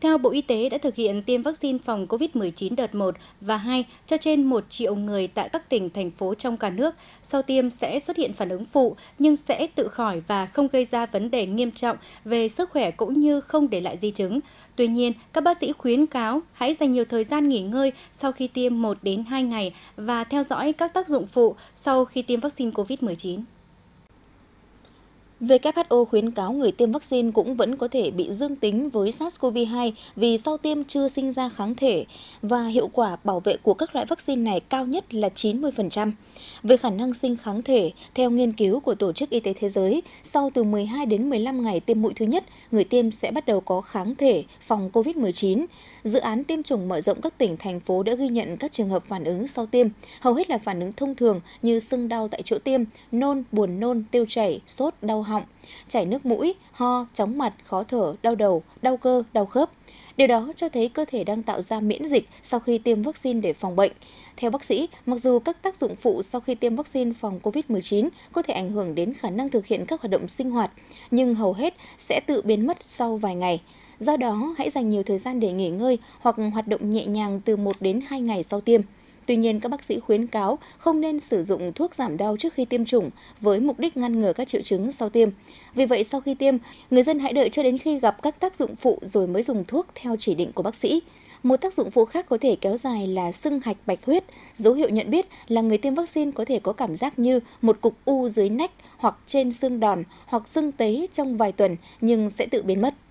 Theo Bộ Y tế đã thực hiện tiêm vaccine phòng COVID-19 đợt 1 và 2 cho trên 1 triệu người tại các tỉnh, thành phố trong cả nước. Sau tiêm sẽ xuất hiện phản ứng phụ nhưng sẽ tự khỏi và không gây ra vấn đề nghiêm trọng về sức khỏe cũng như không để lại di chứng. Tuy nhiên, các bác sĩ khuyến cáo hãy dành nhiều thời gian nghỉ ngơi sau khi tiêm 1 đến 2 ngày và theo dõi các tác dụng phụ sau khi tiêm vaccine COVID-19. WHO khuyến cáo người tiêm vaccine cũng vẫn có thể bị dương tính với SARS-CoV-2 vì sau tiêm chưa sinh ra kháng thể và hiệu quả bảo vệ của các loại vaccine này cao nhất là 90%. Về khả năng sinh kháng thể, theo nghiên cứu của Tổ chức Y tế Thế giới, sau từ 12 đến 15 ngày tiêm mũi thứ nhất, người tiêm sẽ bắt đầu có kháng thể phòng COVID-19. Dự án tiêm chủng mở rộng các tỉnh, thành phố đã ghi nhận các trường hợp phản ứng sau tiêm, hầu hết là phản ứng thông thường như sưng đau tại chỗ tiêm, nôn, buồn nôn, tiêu chảy, sốt, đau họng, chảy nước mũi, ho, chóng mặt, khó thở, đau đầu, đau cơ, đau khớp. Điều đó cho thấy cơ thể đang tạo ra miễn dịch sau khi tiêm vaccine để phòng bệnh. Theo bác sĩ, mặc dù các tác dụng phụ sau khi tiêm vaccine phòng COVID-19 có thể ảnh hưởng đến khả năng thực hiện các hoạt động sinh hoạt, nhưng hầu hết sẽ tự biến mất sau vài ngày. Do đó, hãy dành nhiều thời gian để nghỉ ngơi hoặc hoạt động nhẹ nhàng từ 1 đến 2 ngày sau tiêm. Tuy nhiên, các bác sĩ khuyến cáo không nên sử dụng thuốc giảm đau trước khi tiêm chủng với mục đích ngăn ngừa các triệu chứng sau tiêm. Vì vậy, sau khi tiêm, người dân hãy đợi cho đến khi gặp các tác dụng phụ rồi mới dùng thuốc theo chỉ định của bác sĩ. Một tác dụng phụ khác có thể kéo dài là sưng hạch bạch huyết. Dấu hiệu nhận biết là người tiêm vaccine có thể có cảm giác như một cục u dưới nách hoặc trên xương đòn hoặc xương tấy trong vài tuần nhưng sẽ tự biến mất.